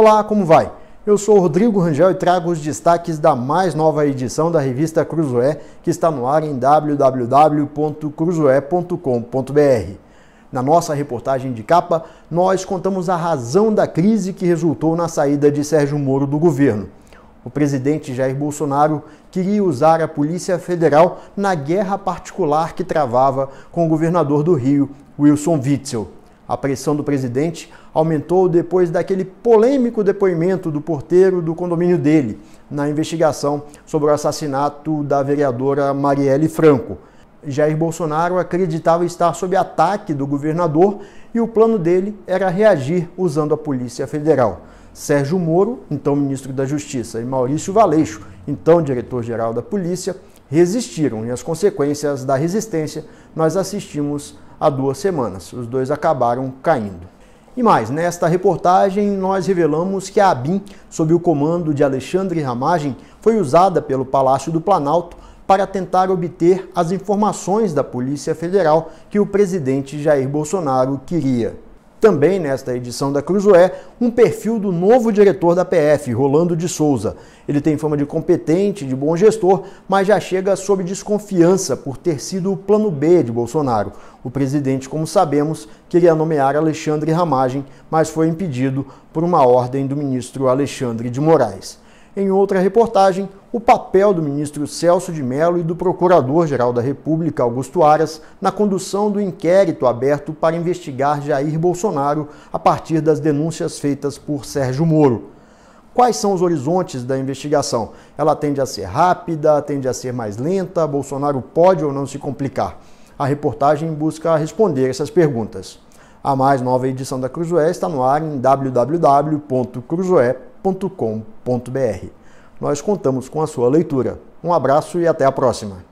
Olá, como vai? Eu sou Rodrigo Rangel e trago os destaques da mais nova edição da revista Cruzoé, que está no ar em www.cruzoé.com.br. Na nossa reportagem de capa, nós contamos a razão da crise que resultou na saída de Sérgio Moro do governo. O presidente Jair Bolsonaro queria usar a Polícia Federal na guerra particular que travava com o governador do Rio, Wilson Witzel. A pressão do presidente aumentou depois daquele polêmico depoimento do porteiro do condomínio dele na investigação sobre o assassinato da vereadora Marielle Franco. Jair Bolsonaro acreditava estar sob ataque do governador e o plano dele era reagir usando a Polícia Federal. Sérgio Moro, então ministro da Justiça, e Maurício Valeixo, então diretor-geral da Polícia, resistiram e as consequências da resistência nós assistimos há duas semanas. Os dois acabaram caindo. E mais, nesta reportagem nós revelamos que a ABIN, sob o comando de Alexandre Ramagem, foi usada pelo Palácio do Planalto para tentar obter as informações da Polícia Federal que o presidente Jair Bolsonaro queria também nesta edição da Cruzoé, um perfil do novo diretor da PF, Rolando de Souza. Ele tem fama de competente, de bom gestor, mas já chega sob desconfiança por ter sido o plano B de Bolsonaro. O presidente, como sabemos, queria nomear Alexandre Ramagem, mas foi impedido por uma ordem do ministro Alexandre de Moraes. Em outra reportagem, o papel do ministro Celso de Mello e do Procurador-Geral da República, Augusto Aras, na condução do inquérito aberto para investigar Jair Bolsonaro a partir das denúncias feitas por Sérgio Moro. Quais são os horizontes da investigação? Ela tende a ser rápida, tende a ser mais lenta? Bolsonaro pode ou não se complicar? A reportagem busca responder essas perguntas. A mais nova edição da Cruzoé está no ar em www.cruzoé.com www.cafeinacultura.com.br. Nós contamos com a sua leitura. Um abraço e até a próxima!